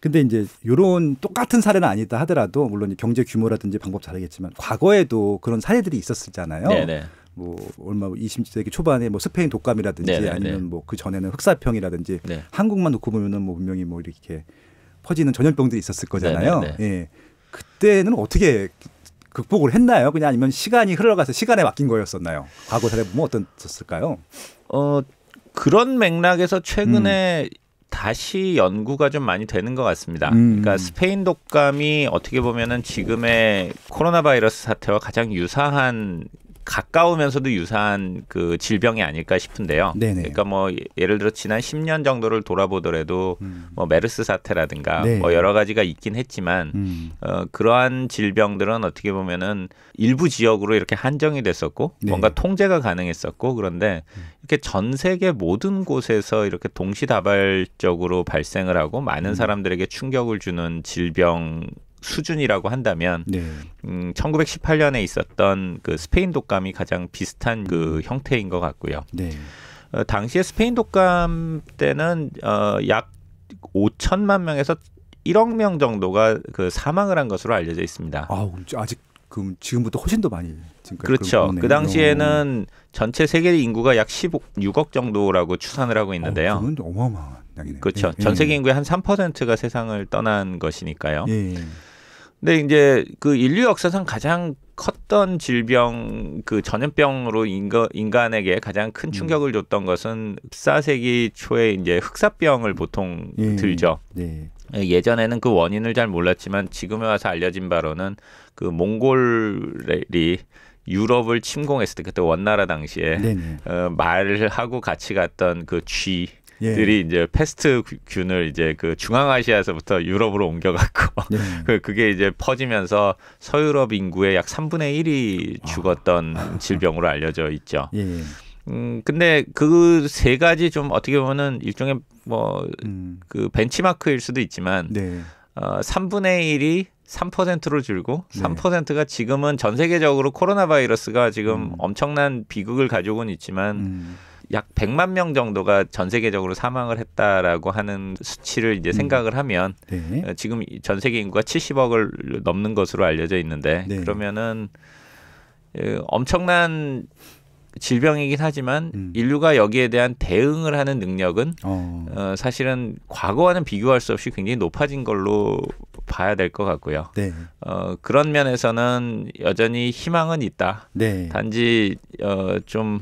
근데 이제 요런 똑같은 사례는 아니다 하더라도 물론 경제 규모라든지 방법 다르겠지만 과거에도 그런 사례들이 있었잖아요. 네네. 뭐 얼마 20세기 초반에 뭐 스페인 독감이라든지 네네, 아니면 뭐 그 전에는 흑사병이라든지 네. 한국만 놓고 보면은 뭐 분명히 뭐 이렇게 퍼지는 전염병들이 있었을 거잖아요. 네네, 예. 그때는 어떻게 극복을 했나요? 그냥 아니면 시간이 흘러가서 시간에 맡긴 거였었나요? 과거 사례 보면 어떻었을까요? 어 그런 맥락에서 최근에 음. 다시 연구가 좀 많이 되는 것 같습니다. 음. 그러니까 스페인 독감이 어떻게 보면은 지금의 코로나 바이러스 사태와 가장 유사한 가까우면서도 유사한 그 질병이 아닐까 싶은데요. 네네. 그러니까 뭐 예, 예를 들어 지난 10년 정도를 돌아보더라도 음. 뭐 메르스 사태라든가 네. 뭐 여러 가지가 있긴 했지만 음. 어, 그러한 질병들은 어떻게 보면은 일부 지역으로 이렇게 한정이 됐었고 네. 뭔가 통제가 가능했었고 그런데 음. 이렇게 전 세계 모든 곳에서 이렇게 동시다발적으로 발생을 하고 많은 음. 사람들에게 충격을 주는 질병 수준이라고 한다면 네. 음, 1918년에 있었던 그 스페인 독감이 가장 비슷한 그 음. 형태인 것 같고요. 네. 어, 당시에 스페인 독감 때는 어, 약 5천만 명에서 1억 명 정도가 그 사망을 한 것으로 알려져 있습니다. 아, 아직 그 지금부터 훨씬 더 많이 지금 그렇죠. 그 당시에는 전체 세계 인구가 약 16억 정도라고 추산을 하고 있는데요. 어, 그건 어마어마한 양이네요. 그렇죠. 예, 전 세계 네. 인구의 한 3%가 세상을 떠난 것이니까요. 예, 예. 근데 이제 그 인류 역사상 가장 컸던 질병 그 전염병으로 인거, 인간에게 가장 큰 음. 충격을 줬던 것은 14세기 초에 이제 흑사병을 보통 예, 들죠. 네. 예전에는 그 원인을 잘 몰랐지만 지금에 와서 알려진 바로는 그 몽골이 유럽을 침공했을 때 그때 원나라 당시에 어, 말을 하고 같이 갔던 그쥐 예. 들이 예. 이제 패스트균을 이제 그 중앙아시아에서부터 유럽으로 옮겨갔고 예. 네. 그, 그게 이제 퍼지면서 서유럽 인구의 약 3분의 1이 아. 죽었던 아. 질병으로 알려져 있죠. 예. 예. 음, 근데 그 세 가지 좀 어떻게 보면은 일종의 뭐그 음. 그 벤치마크일 수도 있지만 네. 어, 3분의 1이 3%로 줄고 3%가 지금은 전 세계적으로 코로나 바이러스가 지금 음. 엄청난 비극을 가져온 있지만 음. 약 100만 명 정도가 전 세계적으로 사망을 했다라고 하는 수치를 이제 음. 생각을 하면 네. 어, 지금 전 세계 인구가 70억을 넘는 것으로 알려져 있는데 네. 그러면은 예, 엄청난 질병이긴 하지만 음. 인류가 여기에 대한 대응을 하는 능력은 어. 어, 사실은 과거와는 비교할 수 없이 굉장히 높아진 걸로 봐야 될 것 같고요. 네. 어, 그런 면에서는 여전히 희망은 있다. 네. 단지 어, 좀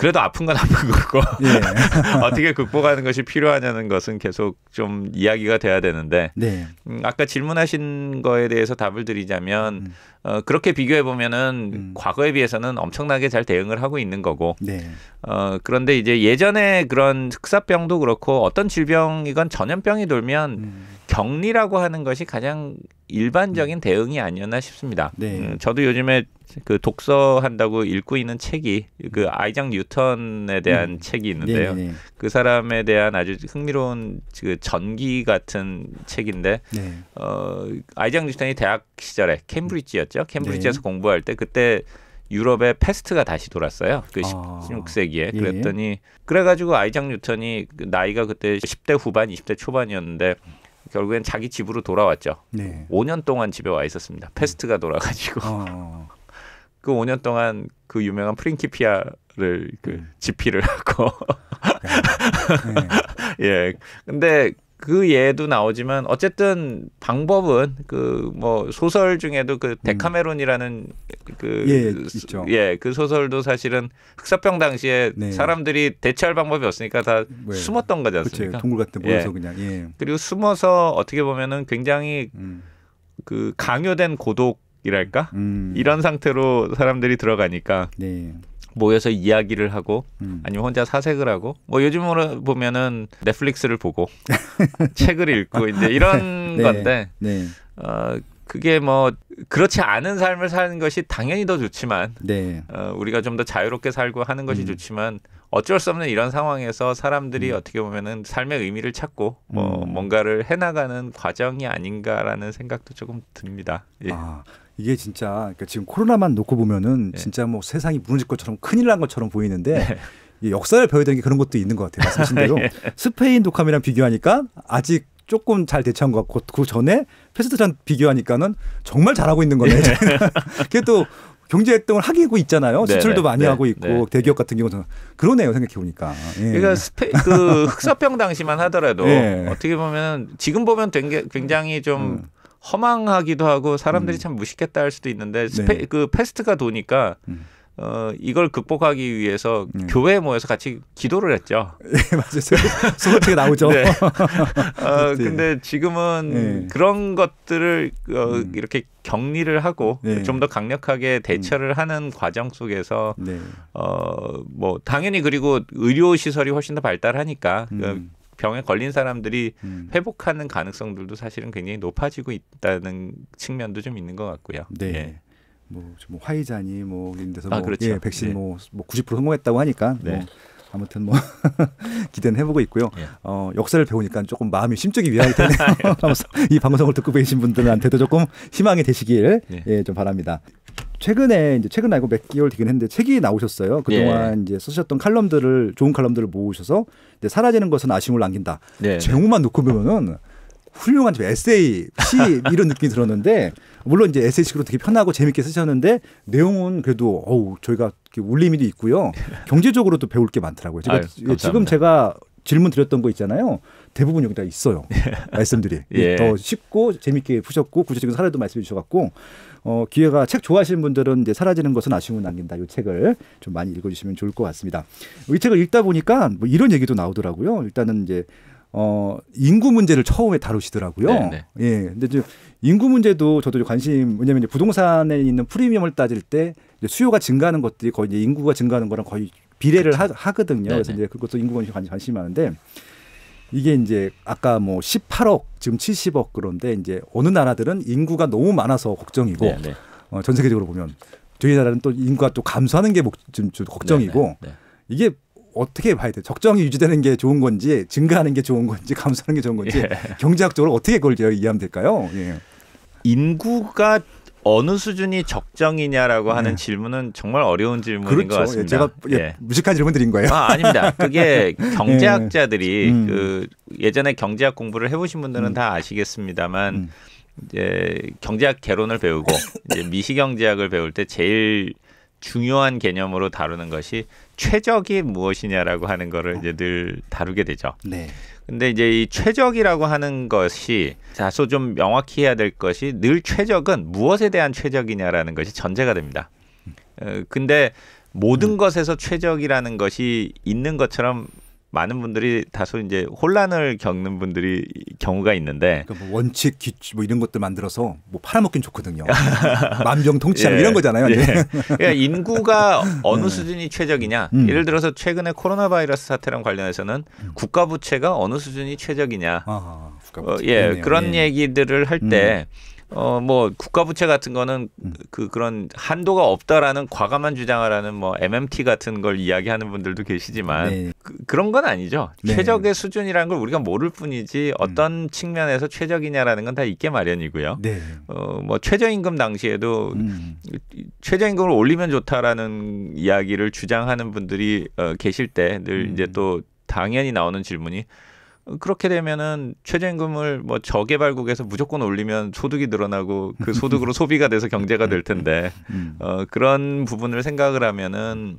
그래도 아픈 건 아픈 거고 예. 어떻게 극복하는 것이 필요하냐는 것은 계속 좀 이야기가 돼야 되는데 네. 음, 아까 질문하신 거에 대해서 답을 드리자면 음. 어, 그렇게 비교해 보면은 음. 과거에 비해서는 엄청나게 잘 대응을 하고 있는 거고 네. 어, 그런데 이제 예전에 그런 흑사병도 그렇고 어떤 질병이건 전염병이 돌면 음. 격리라고 하는 것이 가장 일반적인 대응이 아니었나 싶습니다. 네. 음, 저도 요즘에 그 독서한다고 읽고 있는 책이 그 아이작 뉴턴에 대한 음. 책이 있는데요. 네네. 네, 네. 그 사람에 대한 아주 흥미로운 그 전기 같은 책인데 네. 어 아이작 뉴턴이 대학 시절에 캠브리지였죠. 캠브리지에서 네. 공부할 때 그때 유럽에 패스트가 다시 돌았어요. 그 아, 16세기에. 예. 그랬더니 예. 그래 가지고 아이작 뉴턴이 나이가 그때 10대 후반, 20대 초반이었는데 결국엔 자기 집으로 돌아왔죠. 네. 5년 동안 집에 와 있었습니다. 음. 패스트가 돌아가지고. 어. 어. 그 5년 동안 그 유명한 프린키피아를 그 지피를 음. 하고. 네. 네. 예. 근데 그 예도 나오지만 어쨌든 방법은 그 뭐 소설 중에도 그 음. 데카메론이라는 그예그 예, 예 그 소설도 사실은 흑사병 당시에 네. 사람들이 대처할 방법이 없으니까 다 네. 숨었던 거잖 그렇죠. 않습니까? 그치, 동굴 같은 모여서 예. 그냥 예. 그리고 숨어서 어떻게 보면은 굉장히 음. 그 강요된 고독이랄까 음. 이런 상태로 사람들이 들어가니까 네. 모여서 이야기를 하고 음. 아니면 혼자 사색을 하고 뭐 요즘으로 보면은 넷플릭스를 보고 책을 읽고 이제 이런 네. 건데 네. 어, 그게 뭐 그렇지 않은 삶을 사는 것이 당연히 더 좋지만 네. 어, 우리가 좀 더 자유롭게 살고 하는 것이 음. 좋지만 어쩔 수 없는 이런 상황에서 사람들이 음. 어떻게 보면은 삶의 의미를 찾고 뭐 음. 뭔가를 해나가는 과정이 아닌가라는 생각도 조금 듭니다. 예. 아. 이게 진짜 그러니까 지금 코로나만 놓고 보면은 네. 진짜 뭐 세상이 무너질 것처럼 큰일 난 것처럼 보이는데 네. 역사를 배워야 되는 게 그런 것도 있는 것 같아요. 말씀하신 대로 예. 네. 스페인 독감이랑 비교하니까 아직 조금 잘 대처한 것 같고 그 전에 패스트랑 비교하니까는 정말 잘하고 있는 거네. 예. 그게 또 경제 활동을 하고 있잖아요. 수출도 네, 많이 네네. 하고 있고 네네. 대기업 같은 경우는 그러네요. 생각해 보니까. 예. 그러니까 스페, 그 흑사병 당시만 하더라도 예. 어떻게 보면 지금 보면 굉장히 좀 음. 허망하기도 하고 사람들이 음. 참 무식했다 할 수도 있는데 네. 스페, 네. 그 패스트가 도니까 음. 어, 이걸 극복하기 위해서 네. 교회에 모여서 같이 기도를 했죠. 예, 맞아요. 소설책에 나오죠. 네. 어, 근데 지금은 네. 그런 것들을 어, 음. 이렇게 격리를 하고 네. 좀더 강력하게 음. 대처를 음. 하는 과정 속에서 네. 어, 뭐 당연히 그리고 의료 시설이 훨씬 더 발달하니까 그 음. 병에 걸린 사람들이 음. 회복하는 가능성들도 사실은 굉장히 높아지고 있다는 측면도 좀 있는 것 같고요. 네. 예. 뭐, 뭐 화이자니 뭐 이런 데서 아, 뭐, 그렇죠. 예, 백신 네. 뭐90% 뭐 성공했다고 하니까 뭐 네. 뭐 아무튼 뭐 기대는 해보고 있고요. 예. 어, 역사를 배우니까 조금 마음이 심적이 위안이 되네요. 이 방송을 듣고 계신 분들한테도 조금 희망이 되시길 네. 예, 좀 바랍니다. 최근에 이제 최근 아니고 몇 개월 되긴 했는데 책이 나오셨어요. 그동안 예. 이제 쓰셨던 칼럼들을 좋은 칼럼들을 모으셔서 이제 사라지는 것은 아쉬움을 남긴다. 네. 제목만 놓고 보면은 훌륭한 에세이, 시 이런 느낌이 들었는데 물론 이제 에세이식으로 되게 편하고 재밌게 쓰셨는데 내용은 그래도 어우 저희가 울림이도 있고요. 경제적으로도 배울 게 많더라고요. 제가 아유, 예, 지금 제가 질문 드렸던 거 있잖아요. 대부분 여기 다 있어요. 예. 말씀들이 예. 더 쉽고 재밌게 푸셨고 구체적인 사례도 말씀해 주셔갖고 어, 기회가 책 좋아하시는 분들은 이제 사라지는 것은 아쉬움을 남긴다. 이 책을 좀 많이 읽어주시면 좋을 것 같습니다. 이 책을 읽다 보니까 뭐 이런 얘기도 나오더라고요. 일단은 이제 어, 인구 문제를 처음에 다루시더라고요. 네네. 네. 예. 근데 이제 인구 문제도 저도 관심, 왜냐면 하 부동산에 있는 프리미엄을 따질 때 수요가 증가하는 것들이 거의 인구가 증가하는 거랑 거의 비례를 그렇죠. 하, 거든요 네, 그래서 네. 이제 그것도 인구 관심 관심이 많은데 이게 이제 아까 뭐 18억 지금 70억 그런데 이제 어느 나라들은 인구가 너무 많아서 걱정이고 네, 네. 어, 전 세계적으로 보면 저희 나라는 또 인구가 또 감소하는 게 좀, 좀 걱정이고 네, 네, 이게 어떻게 봐야 돼 적정이 유지되는 게 좋은 건지 증가하는 게 좋은 건지 감소하는 게 좋은 건지 예. 경제학적으로 어떻게 그걸 이해하면 될까요? 예. 인구가 어느 수준이 적정이냐라고 네. 하는 질문은 정말 어려운 질문인 그렇죠. 것 예, 같습니다. 제가 예. 무식한 질문 드린 거예요. 아, 아닙니다. 그게 예. 경제학자들이 음. 그 예전에 경제학 공부를 해보신 분들은 음. 다 아시겠습니다만 음. 이제 경제학 개론을 배우고 이제 미시경제학을 배울 때 제일 중요한 개념으로 다루는 것이 최적이 무엇이냐라고 하는 거를 이제 늘 다루게 되죠. 네. 근데 이제 이 최적이라고 하는 것이 다소 좀 명확히 해야 될 것이 늘 최적은 무엇에 대한 최적이냐라는 것이 전제가 됩니다. 어, 근데 모든 음. 것에서 최적이라는 것이 있는 것처럼 많은 분들이 다소 이제 혼란을 겪는 분들이 경우가 있는데 그러니까 뭐 원칙 기준 뭐 이런 것들 만들어서 뭐 팔아먹긴 좋거든요. 만병통치약 예, 이런 거잖아요. 예. 그러니까 인구가 어느 네. 수준이 최적이냐. 음. 예를 들어서 최근에 코로나 바이러스 사태랑 관련해서는 음. 국가 부채가 어느 수준이 최적이냐. 아하, 어, 예그 그런 예. 얘기들을 할때 음. 어뭐 국가 부채 같은 거는 음. 그 그런 한도가 없다라는 과감한 주장을 하는 뭐 MMT 같은 걸 이야기하는 분들도 계시지만 네. 그, 런건 아니죠. 네. 최적의 수준이라는 걸 우리가 모를 뿐이지 음. 어떤 음. 측면에서 최적이냐라는 건 다 있게 마련이고요. 네. 어뭐 최저임금 당시에도 음. 최저임금을 올리면 좋다라는 이야기를 주장하는 분들이 어, 계실 때늘 음. 이제 또 당연히 나오는 질문이 그렇게 되면은 최저임금을 뭐 저개발국에서 무조건 올리면 소득이 늘어나고 그 소득으로 소비가 돼서 경제가 될 텐데 음. 어, 그런 부분을 생각을 하면은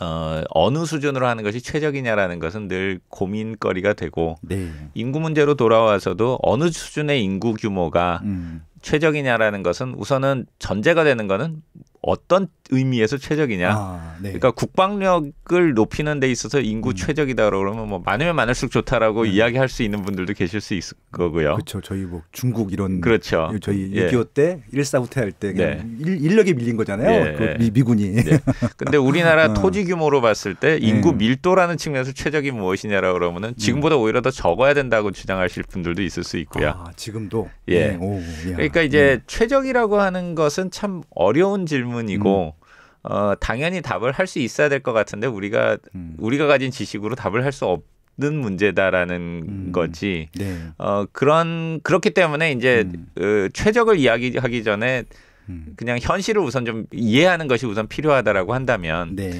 어, 어느 수준으로 하는 것이 최적이냐라는 것은 늘 고민거리가 되고 네. 인구 문제로 돌아와서도 어느 수준의 인구 규모가 음. 최적이냐라는 것은 우선은 전제가 되는 거는 어떤 의미에서 최적이냐. 아, 네. 그러니까 국방력을 높이는 데 있어서 인구 음. 최적이다 그러면 뭐 많으면 많을수록 좋다라고 네. 이야기할 수 있는 분들도 계실 수 있을 거고요. 그렇죠. 저희 뭐 중국 이런 그렇죠. 저희 6.25 예. 때, 예. 1.4 후퇴할 때 네. 일, 인력이 밀린 거잖아요. 예. 그 미, 군이 네. 근데 우리나라 어. 토지 규모로 봤을 때 인구 네. 밀도라는 측면에서 최적이 무엇이냐라고 그러면은 네. 지금보다 오히려 더 적어야 된다고 주장하실 분들도 있을 수 있고요. 아, 지금도. 예. 네. 오, 그러니까 이제 최적이라고 하는 것은 참 어려운 질문 질문이고 음. 어, 당연히 답을 할 수 있어야 될 것 같은데 우리가 음. 우리가 가진 지식으로 답을 할 수 없는 문제다라는 음. 거지. 네. 어, 그런 그렇기 때문에 이제 어, 최적을 이야기하기 전에 음. 그냥 현실을 우선 좀 이해하는 것이 우선 필요하다라고 한다면 네.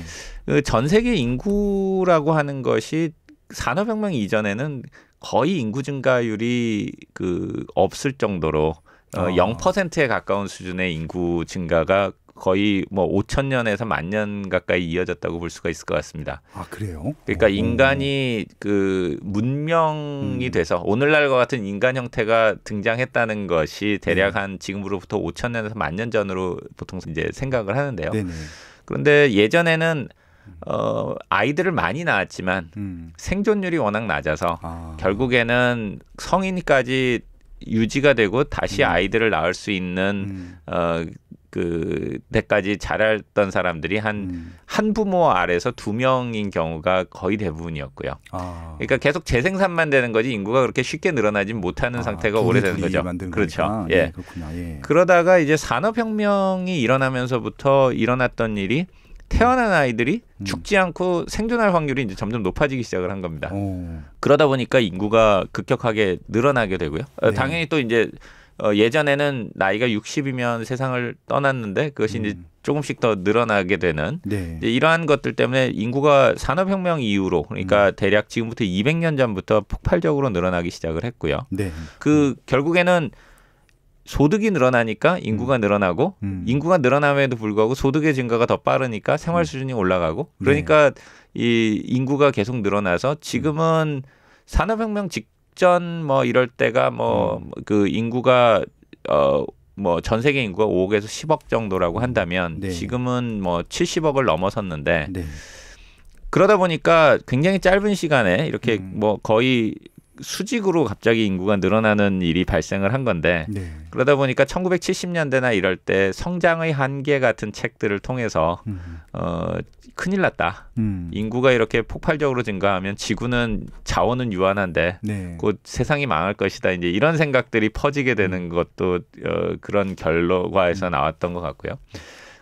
그전 세계 인구라고 하는 것이 산업혁명 이전에는 거의 인구 증가율이 그 없을 정도로 어, 0%에 아. 가까운 수준의 인구 증가가 거의 뭐 5천 년에서 만 년 가까이 이어졌다고 볼 수가 있을 것 같습니다. 아 그래요? 그러니까 오. 인간이 그 문명이 음. 돼서 오늘날과 같은 인간 형태가 등장했다는 것이 네. 대략 음. 한 지금으로부터 5천 년에서 만 년 전으로 보통 이제 생각을 하는데요. 네네. 그런데 예전에는 어, 아이들을 많이 낳았지만 음. 생존율이 워낙 낮아서 아. 결국에는 성인까지 유지가 되고 다시 음. 아이들을 낳을 수 있는 음. 어, 그 때까지 자랐던 사람들이 한한 음. 부모 아래서 두 명인 경우가 거의 대부분이었고요. 아. 그러니까 계속 재생산만 되는 거지 인구가 그렇게 쉽게 늘어나진 못하는 아, 상태가 오래되는 거죠. 그렇죠. 예. 네, 예. 그러다가 이제 산업혁명이 일어나면서부터 일어났던 일이 태어난 아이들이 음. 죽지 않고 생존할 확률이 이제 점점 높아지기 시작을 한 겁니다. 오. 그러다 보니까 인구가 급격하게 늘어나게 되고요. 네. 당연히 또 이제 어, 예전에는 나이가 60이면 세상을 떠났는데 그것이 음. 이제 조금씩 더 늘어나게 되는 네. 이러한 것들 때문에 인구가 산업혁명 이후로 그러니까 음. 대략 지금부터 200년 전부터 폭발적으로 늘어나기 시작을 했고요. 네. 그 음. 결국에는 소득이 늘어나니까 인구가 음. 늘어나고 음. 인구가 늘어남에도 불구하고 소득의 증가가 더 빠르니까 생활 음. 수준이 올라가고 네. 그러니까 네. 이 인구가 계속 늘어나서 지금은 산업혁명 직 직전 뭐 이럴 때가 뭐그 음. 인구가 어 뭐 전 세계 인구가 5억에서 10억 정도라고 한다면 네. 지금은 뭐 70억을 넘어섰는데 네. 그러다 보니까 굉장히 짧은 시간에 이렇게 음. 뭐 거의 수직으로 갑자기 인구가 늘어나는 일이 발생을 한 건데 네. 그러다 보니까 1970년대나 이럴 때 성장의 한계 같은 책들을 통해서 음. 어, 큰일 났다. 음. 인구가 이렇게 폭발적으로 증가하면 지구는 자원은 유한한데 네. 곧 세상이 망할 것이다. 이제 이런 생각들이 퍼지게 되는 음. 것도 어, 그런 결과에서 음. 나왔던 것 같고요.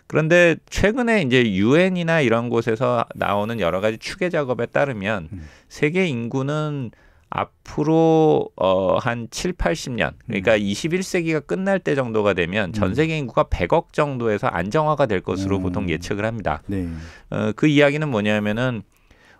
그런데 최근에 이제 유엔이나 이런 곳에서 나오는 여러 가지 추계 작업에 따르면 음. 세계 인구는 앞으로 어, 한 7, 80년 그러니까 음. 21세기가 끝날 때 정도가 되면 전 음. 세계 인구가 100억 정도에서 안정화가 될 것으로 음. 보통 예측을 합니다. 네. 어, 그 이야기는 뭐냐면은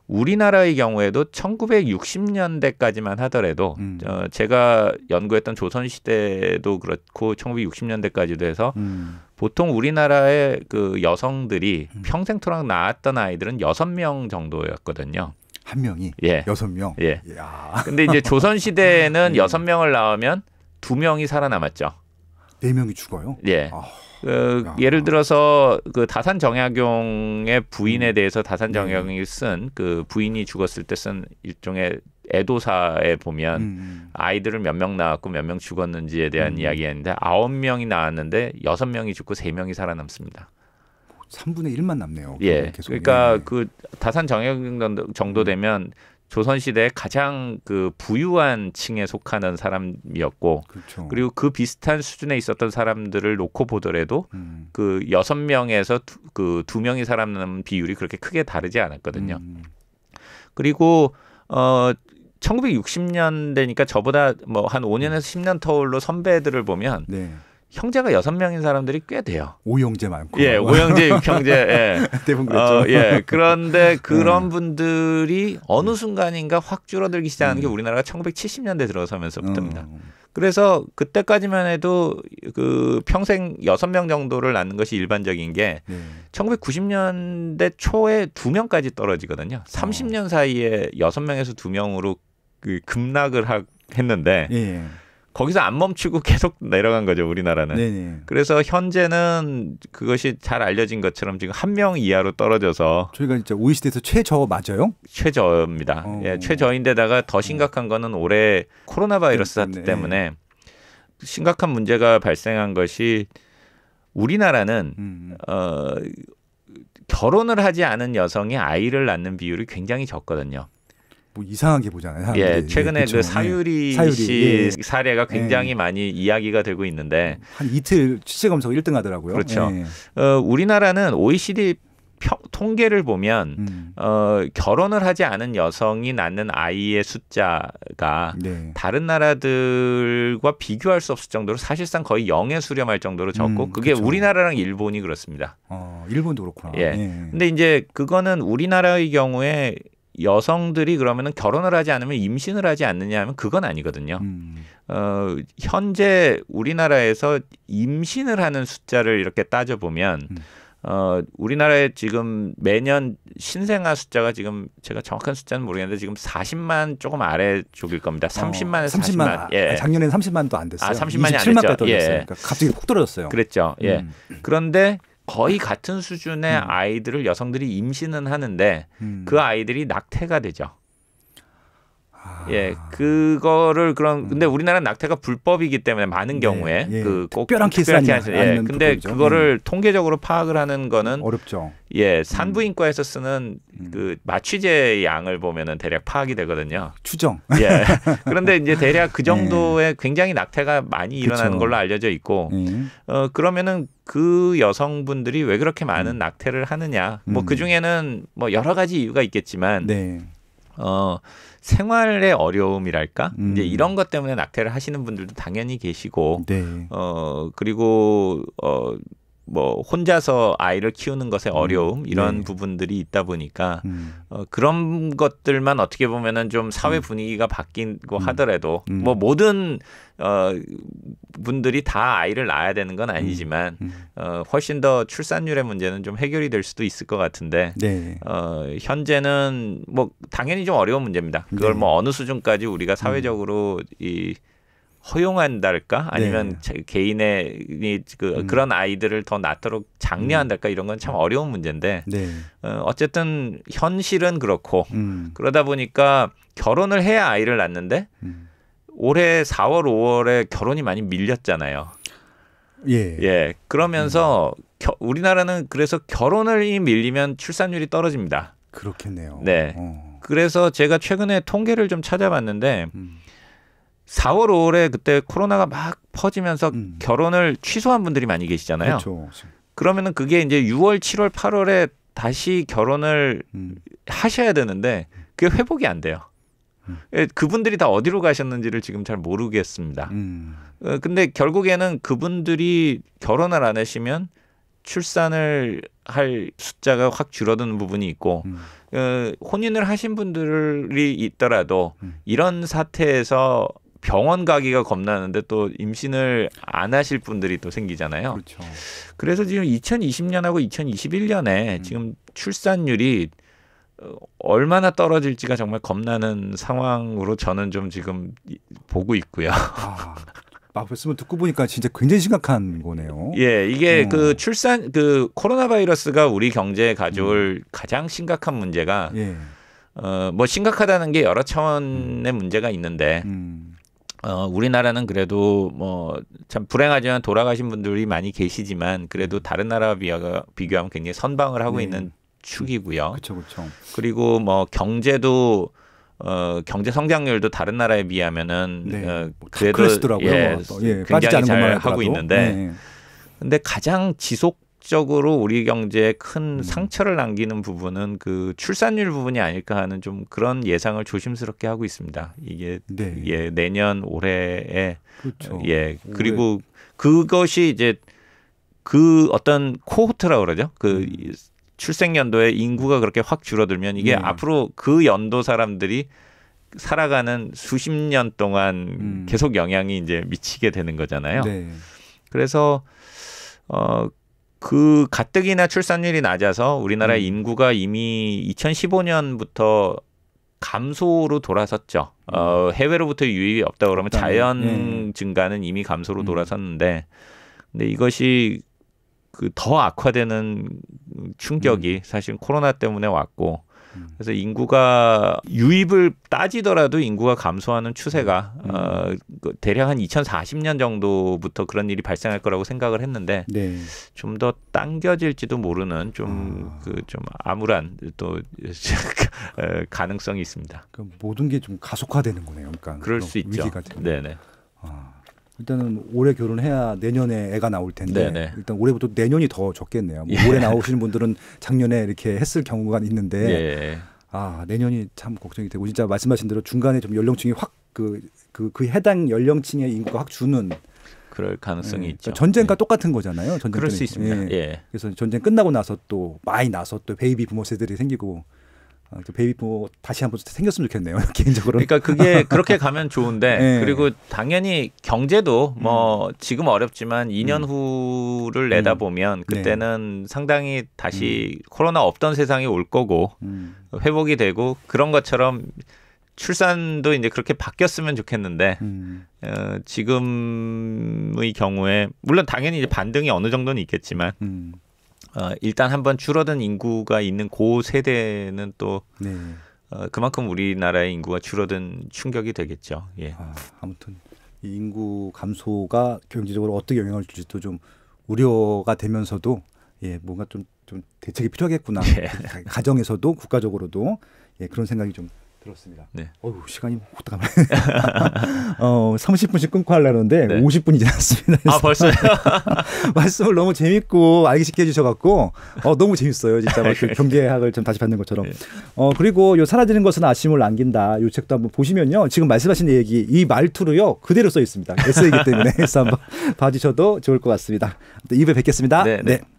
우리나라의 경우에도 1960년대까지만 하더라도 음. 어, 제가 연구했던 조선시대도 그렇고 1960년대까지도 해서 음. 보통 우리나라의 그 여성들이 음. 평생토록 낳았던 아이들은 여섯 명 정도였거든요. 한 명이 예. 여섯 명. 예. 야 근데 이제 조선 시대에는 예. 여섯 명을 낳으면 두 명이 살아남았죠. 네 명이 죽어요. 예. 아. 그, 예를 들어서 그 다산 정약용의 부인에 음. 대해서 다산 네. 정약용이 쓴 그 부인이 죽었을 때 쓴 일종의 애도사에 보면 음. 음. 아이들을 몇 명 낳았고 몇 명 죽었는지에 대한 음. 이야기가 는데 아홉 명이 낳았는데 여섯 명이 죽고 세 명이 살아남습니다. 3분의 1만 남네요. 예. 그러니까 예. 그 다산 정혁 정도 되면 조선시대 가장 그 부유한 층에 속하는 사람이었고 그렇죠. 그리고 그 비슷한 수준에 있었던 사람들을 놓고 보더라도 음. 그 여섯 명에서 그 두 명이 살아남는 비율이 그렇게 크게 다르지 않았거든요. 음. 그리고 어 1960년대니까 저보다 뭐한 5년에서 10년 터울로 선배들을 보면 네. 형제가 여섯 명인 사람들이 꽤 돼요. 오형제 많고. 예, 오형제, 육형제. 예. 대부분 그렇죠. 어, 예. 그런데 네. 그런 음. 분들이 어느 순간인가 확 줄어들기 시작하는 음. 게 우리나라가 1970년대 들어서면서부터입니다. 음. 그래서 그때까지만 해도 그 평생 여섯 명 정도를 낳는 것이 일반적인 게 네. 1990년대 초에 두명까지 떨어지거든요. 30년 어. 사이에 여섯 명에서 두명으로그 급락을 하, 했는데 예. 예. 거기서 안 멈추고 계속 내려간 거죠 우리나라는. 네네. 그래서 현재는 그것이 잘 알려진 것처럼 지금 한 명 이하로 떨어져서 저희가 진짜 OECD에서 최저 맞아요? 최저입니다. 어. 예, 최저인데다가 더 심각한 거는 올해 코로나 바이러스 사태 네. 때문에 심각한 문제가 발생한 것이 우리나라는 음, 음. 어, 결혼을 하지 않은 여성이 아이를 낳는 비율이 굉장히 적거든요. 뭐 이상하게 보잖아요. 예, 예, 최근에 그쵸? 그 그렇죠. 사유리, 예. 사유리 씨 예. 사례가 예. 굉장히 예. 많이 이야기가 되고 있는데 한 이틀 취재 검사 1등 하더라고요. 그렇죠. 예. 어, 우리나라는 OECD 평, 통계를 보면 음. 어, 결혼을 하지 않은 여성이 낳는 아이의 숫자가 네. 다른 나라들과 비교할 수 없을 정도로 사실상 거의 영에 수렴할 정도로 적고 음, 그게 그렇죠. 우리나라랑 일본이 그렇습니다. 어, 일본도 그렇구나. 예. 예. 근데 이제 그거는 우리나라의 경우에 여성들이 그러면은 결혼을 하지 않으면 임신을 하지 않느냐 하면 그건 아니거든요. 음. 어, 현재 우리나라에서 임신을 하는 숫자를 이렇게 따져보면 음. 어, 우리나라에 지금 매년 신생아 숫자가 지금 제가 정확한 숫자는 모르겠는데 지금 40만 조금 아래 쪽일 겁니다. 30만에서 어, 30만. 40만. 아, 예. 작년엔 30만도 안 됐어요. 아, 30만이 안 됐죠. 떨요 예. 그러니까 갑자기 훅 떨어졌어요. 그랬죠. 예. 음. 예. 그런데 거의 같은 수준의 음. 아이들을 여성들이 임신은 하는데 음. 그 아이들이 낙태가 되죠. 예, 그거를 그런 근데 우리나라 낙태가 불법이기 때문에 많은 네, 경우에 예, 그 예. 그꼭 특별한 케이스 아니야. 예, 근데 불법이죠. 그거를 음. 통계적으로 파악을 하는 거는 어렵죠. 예, 음. 산부인과에서 쓰는 음. 그 마취제 양을 보면은 대략 파악이 되거든요. 추정. 예. 그런데 이제 대략 그 네. 정도의 굉장히 낙태가 많이 일어나는 그쵸. 걸로 알려져 있고 예. 어 그러면은 그 여성분들이 왜 그렇게 많은 음. 낙태를 하느냐. 뭐 음. 그중에는 뭐 여러 가지 이유가 있겠지만 네. 어 생활의 어려움이랄까 음. 이제 이런 것 때문에 낙태를 하시는 분들도 당연히 계시고 네. 어 그리고 어뭐 혼자서 아이를 키우는 것에 음. 어려움 이런 네. 부분들이 있다 보니까 음. 어, 그런 것들만 어떻게 보면은 좀 사회 음. 분위기가 바뀐고 음. 하더라도 음. 뭐 모든 어, 분들이 다 아이를 낳아야 되는 건 아니지만 음. 어, 훨씬 더 출산율의 문제는 좀 해결이 될 수도 있을 것 같은데 네. 어, 현재는 뭐 당연히 좀 어려운 문제입니다. 그걸 네. 뭐 어느 수준까지 우리가 사회적으로 이 허용한달까 아니면 네. 개인의 그, 음. 그런 아이들을 더 낳도록 장려한달까 음. 이런 건 참 어려운 문제인데 네. 어, 어쨌든 현실은 그렇고 음. 그러다 보니까 결혼을 해야 아이를 낳는데 음. 올해 4월 5월에 결혼이 많이 밀렸잖아요. 예. 예. 그러면서 음. 겨, 우리나라는 그래서 결혼을 밀리면 출산율이 떨어집니다. 그렇겠네요. 네. 어. 그래서 제가 최근에 통계를 좀 찾아봤는데. 음. 4월 5월에 그때 코로나가 막 퍼지면서 음. 결혼을 취소한 분들이 많이 계시잖아요. 그렇죠. 그러면은 그게 이제 6월, 7월, 8월에 다시 결혼을 음. 하셔야 되는데 그게 회복이 안 돼요. 음. 예, 그분들이 다 어디로 가셨는지를 지금 잘 모르겠습니다. 음. 어, 근데 결국에는 그분들이 결혼을 안 하시면 출산을 할 숫자가 확 줄어드는 부분이 있고 음. 어, 혼인을 하신 분들이 있더라도 음. 이런 사태에서 병원 가기가 겁나는데 또 임신을 안 하실 분들이 또 생기잖아요. 그렇죠. 그래서 지금 2020년하고 2021년에 음. 지금 출산율이 어, 얼마나 떨어질지가 정말 겁나는 상황으로 저는 좀 지금 보고 있고요. 아. 말씀을 듣고 보니까 진짜 굉장히 심각한 거네요. 예, 이게 어. 그 출산 그 코로나 바이러스가 우리 경제에 가져올 음. 가장 심각한 문제가 예. 어뭐 심각하다는 게 여러 차원의 음. 문제가 있는데 음. 어, 우리나라는 그래도 뭐 참 불행하지만 돌아가신 분들이 많이 계시지만 그래도 다른 나라와 비교하면 굉장히 선방을 하고 네. 있는 축이고요. 그렇죠, 그렇죠. 그리고 뭐 경제도 어, 경제 성장률도 다른 나라에 비하면은 네. 어, 뭐 그래도 예, 뭐 예, 굉장히 잘 하고 있는데 네. 근데 가장 지속 실질적으로 우리 경제에 큰 음. 상처를 남기는 부분은 그 출산율 부분이 아닐까 하는 좀 그런 예상을 조심스럽게 하고 있습니다. 이게 네. 예, 내년 올해에 그렇죠. 예 그리고 그것이 이제 그 어떤 코호트라 그러죠. 그 음. 출생 연도에 인구가 그렇게 확 줄어들면 이게 네. 앞으로 그 연도 사람들이 살아가는 수십 년 동안 음. 계속 영향이 이제 미치게 되는 거잖아요. 네. 그래서 어그 가뜩이나 출산율이 낮아서 우리나라 음. 인구가 이미 2015년부터 감소로 돌아섰죠. 어, 음. 해외로부터 유입이 없다 그러면 자연 네. 증가는 이미 감소로 음. 돌아섰는데, 근데 이것이 그더 악화되는 충격이 음. 사실 코로나 때문에 왔고 그래서 인구가 유입을 따지더라도 인구가 감소하는 추세가 음. 어, 그 대략 한 2040년 정도부터 그런 일이 발생할 거라고 생각을 했는데 네. 좀더 당겨질지도 모르는 좀그좀 아. 그 암울한 또 어, 가능성이 있습니다. 모든 게 좀 가속화되는 거네요. 그러니까 그럴 수 있죠. 네네. 일단은 올해 결혼해야 내년에 애가 나올 텐데 네네. 네. 일단 올해부터 내년이 더 적겠네요. 뭐 예. 올해 나오시는 분들은 작년에 이렇게 했을 경우가 있는데 예. 아 내년이 참 걱정이 되고 진짜 말씀하신 대로 중간에 좀 연령층이 확 그 그, 그 해당 연령층의 인구가 확 주는 그럴 가능성이 예. 그러니까 전쟁과 예. 똑같은 거잖아요. 전쟁 그럴 수 있습니다. 예. 예. 그래서 전쟁 끝나고 나서 또 많이 나서 또 베이비 부모 세들이 생기고 어, 그 베이비부 다시 한 번 생겼으면 좋겠네요 개인적으로. 그러니까 그게 그렇게 가면 좋은데 네. 그리고 당연히 경제도 뭐 음. 지금 어렵지만 2년 음. 후를 내다 음. 보면 네. 그때는 네. 상당히 다시 음. 코로나 없던 세상이 올 거고 음. 회복이 되고 그런 것처럼 출산도 이제 그렇게 바뀌었으면 좋겠는데 음. 어, 지금의 경우에 물론 당연히 이제 반등이 어느 정도는 있겠지만. 어, 일단 한번 줄어든 인구가 있는 고그 세대는 또 네. 어, 그만큼 우리나라의 인구가 줄어든 충격이 되겠죠. 예. 아, 아무튼 이 인구 감소가 경제적으로 어떻게 영향을 줄지도 좀 우려가 되면서도 예, 뭔가 좀, 좀 대책이 필요하겠구나. 예. 가정에서도 국가적으로도 예, 그런 생각이 좀 그렇습니다. 네. 어휴, 시간이 후딱 가 어, 30분씩 끊고 하려는데 네. 50분이 지났습니다. 아, 벌써 말씀을 너무 재밌고 알기 쉽게 해주셔갖고 어, 너무 재밌어요. 진짜 막그 경제학을 좀 다시 받는 것처럼. 네. 어, 그리고 요 사라지는 것은 아쉬움을 남긴다. 요 책도 한번 보시면요. 지금 말씀하신 얘기, 이 말투로요. 그대로 써 있습니다. 에세이기 때문에. 그래서 한번 봐주셔도 좋을 것 같습니다. 2부에 뵙겠습니다. 네. 네. 네.